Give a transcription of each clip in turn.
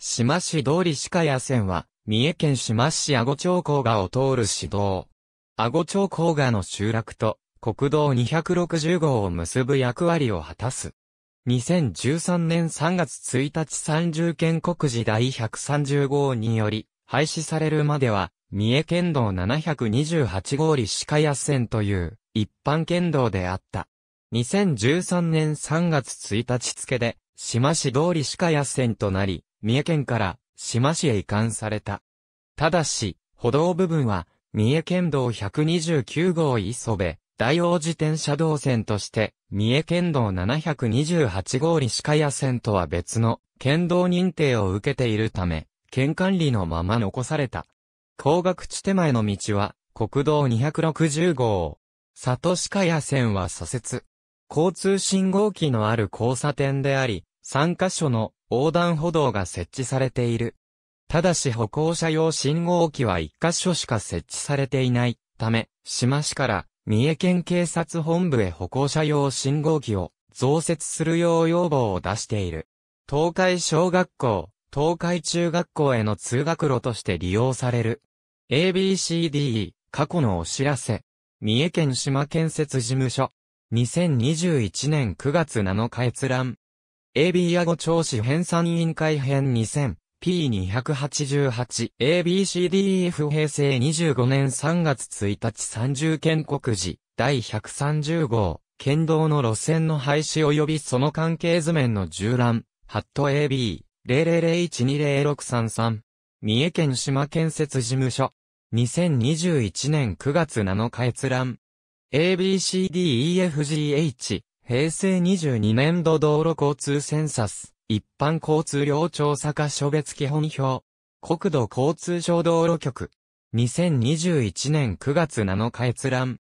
島市通り鹿屋線は、三重県島市阿護町高架を通る市道。阿護町高架の集落と、国道260号を結ぶ役割を果たす。2013年3月1日三重県国時第130号により、廃止されるまでは、三重県道728号里鹿屋線という、一般県道であった。2013年3月1日付で、島市通り鹿屋線となり、三重県から島市へ移管された。ただし、歩道部分は、三重県道129号磯部、大王自転車道線として、三重県道728号西茅線とは別の県道認定を受けているため、県管理のまま残された。高額地手前の道は、国道260号。里市屋線は左折。交通信号機のある交差点であり、3カ所の横断歩道が設置されている。ただし歩行者用信号機は一箇所しか設置されていないため、島市から三重県警察本部へ歩行者用信号機を増設するよう要望を出している。東海小学校、東海中学校への通学路として利用される。ABCDE、過去のお知らせ。三重県島建設事務所。2021年9月7日閲覧。AB 矢ゴ調子編纂委員会編 2000P288ABCDEF 平成25年3月1日30県国時第130号県道の路線の廃止及びその関係図面の縦覧ハット AB 0001206333三重県島建設事務所2021年9月7日閲覧 ABCDEFGH 平成22年度道路交通センサス、一般交通量調査課所別基本表、国土交通省道路局、2021年9月7日閲覧、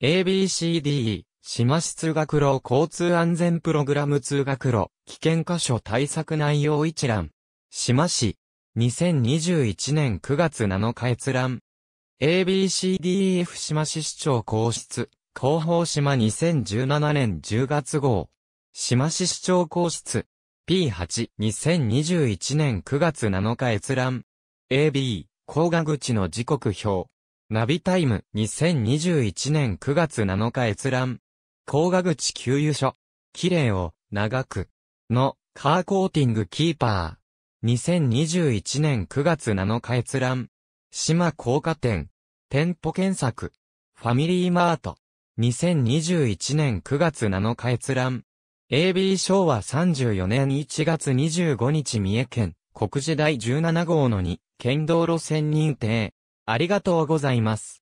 ABCD、e 島市通学路交通安全プログラム通学路、危険箇所対策内容一覧、島市、2021年9月7日閲覧、ABCDEF 島市市長公室、東宝島2017年10月号。島市市長公室。P8、2021年9月7日閲覧。AB、甲賀口の時刻表。ナビタイム、2021年9月7日閲覧。甲賀口給油所。綺麗を、長く。の、カーコーティングキーパー。2021年9月7日閲覧。島高架店。店舗検索。ファミリーマート。2021年9月7日閲覧。AB 昭和34年1月25日三重県、国時第17号の2、県道路線認定。ありがとうございます。